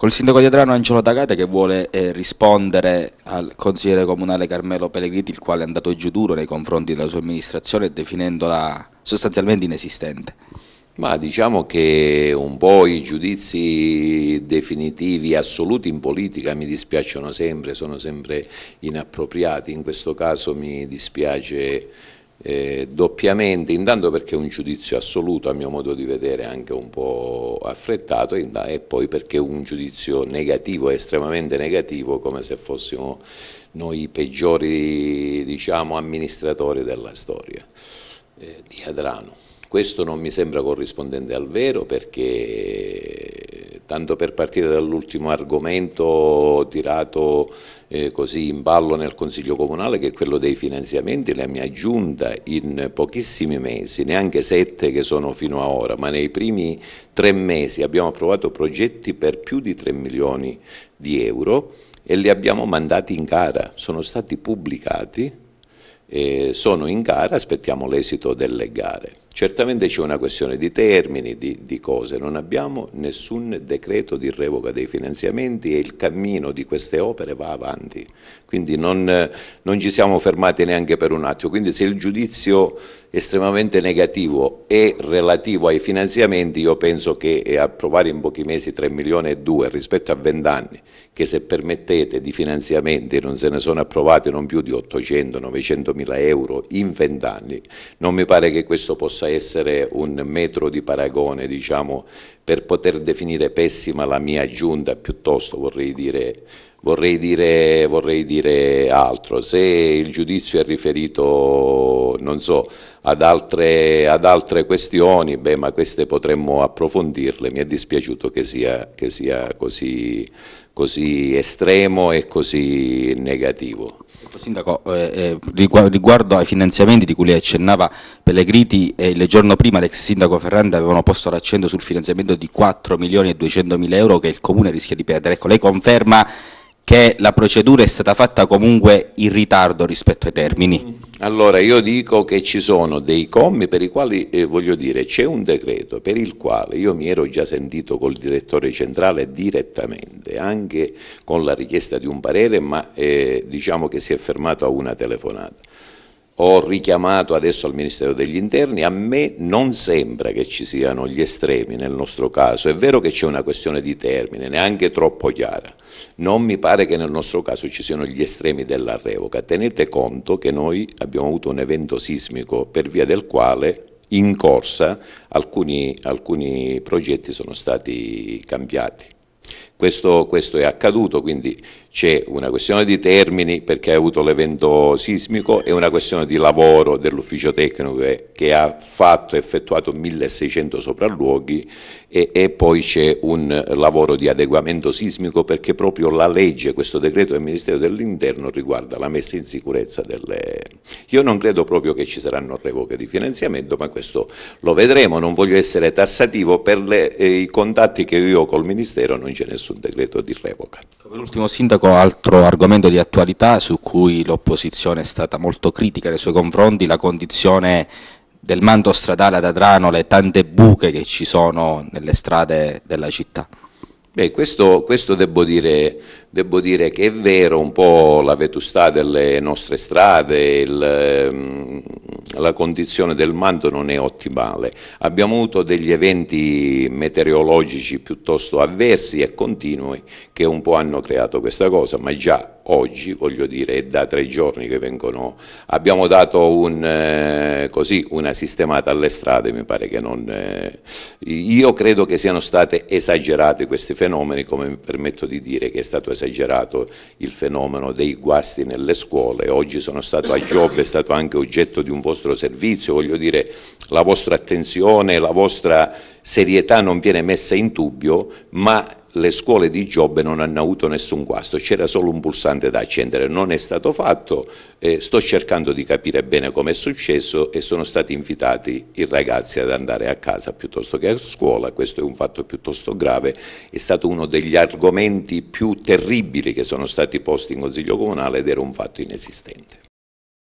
Col sindaco di Adrano Angelo Tagate che vuole eh, rispondere al consigliere comunale Carmelo Pellegriti, il quale è andato giù duro nei confronti della sua amministrazione definendola sostanzialmente inesistente. Ma diciamo che un po' i giudizi definitivi assoluti in politica mi dispiacciono sempre, sono sempre inappropriati, in questo caso mi dispiace eh, doppiamente, intanto perché è un giudizio assoluto a mio modo di vedere anche un po' affrettato e poi perché è un giudizio negativo, estremamente negativo, come se fossimo noi i peggiori diciamo, amministratori della storia eh, di Adrano. Questo non mi sembra corrispondente al vero perché tanto per partire dall'ultimo argomento tirato eh, così in ballo nel Consiglio Comunale che è quello dei finanziamenti, la mia giunta in pochissimi mesi, neanche sette che sono fino ad ora, ma nei primi tre mesi abbiamo approvato progetti per più di 3 milioni di euro e li abbiamo mandati in gara, sono stati pubblicati, eh, sono in gara, aspettiamo l'esito delle gare. Certamente c'è una questione di termini, di, di, cose, non abbiamo nessun decreto di revoca dei finanziamenti e il cammino di queste opere va avanti, quindi non, non ci siamo fermati neanche per un attimo, quindi se il giudizio estremamente negativo e relativo ai finanziamenti io penso che eh, approvare in pochi mesi 3 milioni e 2 rispetto a 20 anni che se permettete di finanziamenti non se ne sono approvati non più di 800-900 mila euro in 20 anni non mi pare che questo possa essere un metro di paragone diciamo, per poter definire pessima la mia giunta piuttosto vorrei dire Vorrei dire, vorrei dire, altro, se il giudizio è riferito so, ad, altre, ad, altre, questioni, beh, ma queste potremmo approfondirle, mi è dispiaciuto che sia, che sia così, così estremo e così negativo. Ecco, sindaco, eh, eh riguardo ai finanziamenti di cui lei accennava, Pellegriti e il giorno prima l'ex sindaco Ferranda avevano posto l'accento sul finanziamento di 4 milioni e 200 mila euro che il comune rischia di perdere. Ecco, lei conferma che la procedura è stata fatta comunque in ritardo rispetto ai termini? Allora io dico che ci sono dei commi per i quali, eh, voglio dire, c'è un decreto per il quale io mi ero già sentito col direttore centrale direttamente, anche con la richiesta di un parere, ma eh, diciamo che si è fermato a una telefonata ho richiamato adesso al Ministero degli Interni, a me non sembra che ci siano gli estremi nel nostro caso, è vero che c'è una questione di termine, neanche troppo chiara, non mi pare che nel nostro caso ci siano gli estremi della revoca, tenete conto che noi abbiamo avuto un evento sismico per via del quale in corsa alcuni, alcuni progetti sono stati cambiati. Questo, questo, è accaduto, quindi c'è una questione di termini perché ha avuto l'evento sismico e una questione di lavoro dell'ufficio tecnico che, che ha fatto, effettuato 1600 sopralluoghi e, e poi c'è un lavoro di adeguamento sismico perché proprio la legge, questo decreto del Ministero dell'Interno riguarda la messa in sicurezza delle, io non credo proprio che ci saranno revoche di finanziamento, ma questo lo vedremo, non voglio essere tassativo, per le, eh, i contatti che io ho col Ministero non c'è nessun decreto di revoca. Per ultimo Sindaco, altro argomento di attualità su cui l'opposizione è stata molto critica nei suoi confronti, la condizione del manto stradale ad Adrano, le tante buche che ci sono nelle strade della città. Beh, questo, questo devo, dire, devo, dire, che è vero un po' la vetustà delle nostre strade, il, ehm, la condizione del manto non è ottimale. Abbiamo avuto degli eventi meteorologici piuttosto avversi e continui che un po' hanno creato questa cosa, ma già oggi, voglio dire, è da tre giorni che vengono, abbiamo dato un, eh, così, una sistemata alle strade, mi pare che non... Eh, io credo che siano state esagerate questi fenomeni, come mi permetto di dire che è stato esagerato il fenomeno dei guasti nelle scuole, oggi sono stato a Giobbe, è stato anche oggetto di un vostro servizio, voglio dire, la vostra attenzione, la vostra serietà non viene messa in dubbio, ma le scuole di Giobbe non hanno avuto nessun guasto, c'era solo un pulsante da accendere, non è stato fatto, eh, sto cercando di capire bene come è successo e sono stati invitati i ragazzi ad andare a casa piuttosto che a scuola, questo è un fatto piuttosto grave, è stato uno degli argomenti più terribili che sono stati posti in Consiglio Comunale ed era un fatto inesistente.